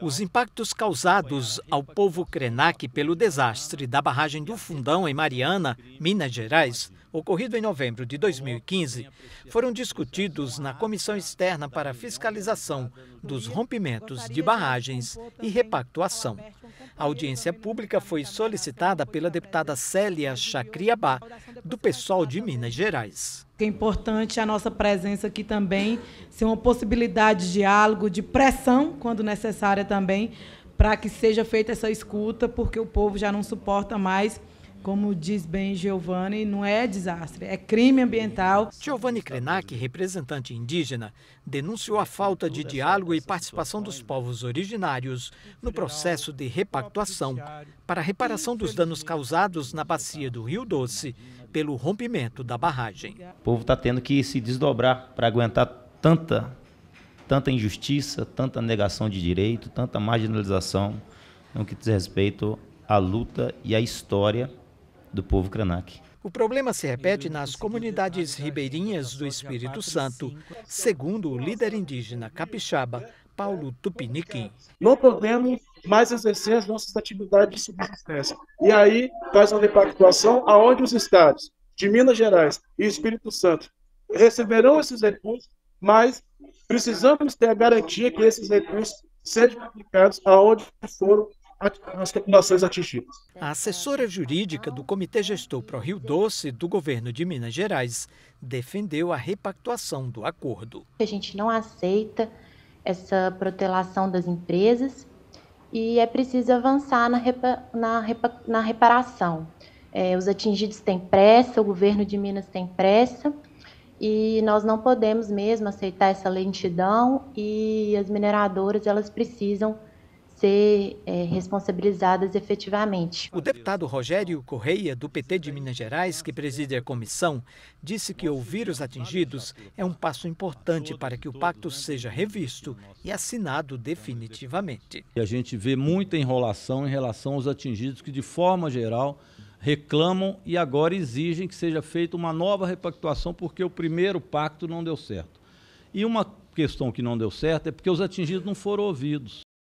Os impactos causados ao povo Krenak pelo desastre da barragem do Fundão em Mariana, Minas Gerais, ocorrido em novembro de 2015, foram discutidos na Comissão Externa para Fiscalização dos Rompimentos de Barragens e Repactuação. A audiência pública foi solicitada pela deputada Célia Chacriabá, do pessoal de Minas Gerais. É importante a nossa presença aqui também ser uma possibilidade de diálogo, de pressão, quando necessária também, para que seja feita essa escuta, porque o povo já não suporta mais como diz bem Giovanni, não é desastre, é crime ambiental. Giovanni Krenak, representante indígena, denunciou a falta de diálogo e participação dos povos originários no processo de repactuação para a reparação dos danos causados na bacia do Rio Doce pelo rompimento da barragem. O povo está tendo que se desdobrar para aguentar tanta, tanta injustiça, tanta negação de direito, tanta marginalização no que diz respeito à luta e à história do povo Krenak. O problema se repete nas comunidades ribeirinhas do Espírito Santo, segundo o líder indígena capixaba, Paulo Tupiniquim. Não podemos mais exercer as nossas atividades de subsistência. E aí faz uma impactuação aonde os estados de Minas Gerais e Espírito Santo receberão esses recursos, mas precisamos ter a garantia que esses recursos sejam aplicados aonde foram as recomendações é atingidas. A assessora jurídica do Comitê Gestor Pro Rio Doce do governo de Minas Gerais defendeu a repactuação do acordo. A gente não aceita essa protelação das empresas e é preciso avançar na, repa, na, repa, na reparação. É, os atingidos têm pressa, o governo de Minas tem pressa e nós não podemos mesmo aceitar essa lentidão e as mineradoras elas precisam ser é, responsabilizadas efetivamente. O deputado Rogério Correia, do PT de Minas Gerais, que preside a comissão, disse que ouvir os atingidos é um passo importante para que o pacto seja revisto e assinado definitivamente. E a gente vê muita enrolação em relação aos atingidos que, de forma geral, reclamam e agora exigem que seja feita uma nova repactuação porque o primeiro pacto não deu certo. E uma questão que não deu certo é porque os atingidos não foram ouvidos.